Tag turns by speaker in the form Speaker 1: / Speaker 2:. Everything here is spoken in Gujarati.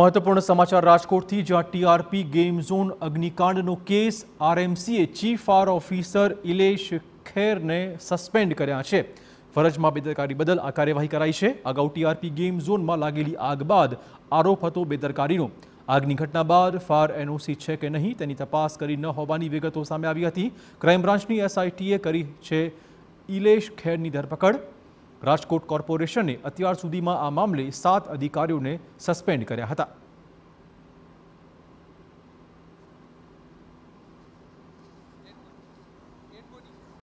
Speaker 1: મહત્વપૂર્ણ સમાચાર રાજકોટથી જ્યાં ટીઆરપી ગેમ ઝોન આગની કાંડનો કેસ આરએમસીએ ચીફ ઓફિસર ઈલેશ ખેરને સસ્પેન્ડ કર્યા છે ફરજમાબદાર અધિકારી બદલ કાર્યવાહી કરાઈ છે આગાવ ટીઆરપી ગેમ ઝોનમાં લાગેલી આગ બાદ આરોપ હતો બેદરકારીનો આગની ઘટના બાદ ફાર એનઓસી ચેક એ નહીં તેની તપાસ કરી ન હોવાની વિગતો સામે આવી હતી ક્રાઈમ બ્રાન્ચની એસઆઈટીએ કરી છે ઈલેશ ખેરની ધરપકડ રાજકોટ કોર્પોરેશને અત્યાર સુધીમાં આ મામલે સાત અધિકારીઓને સસ્પેન્ડ કર્યા હતા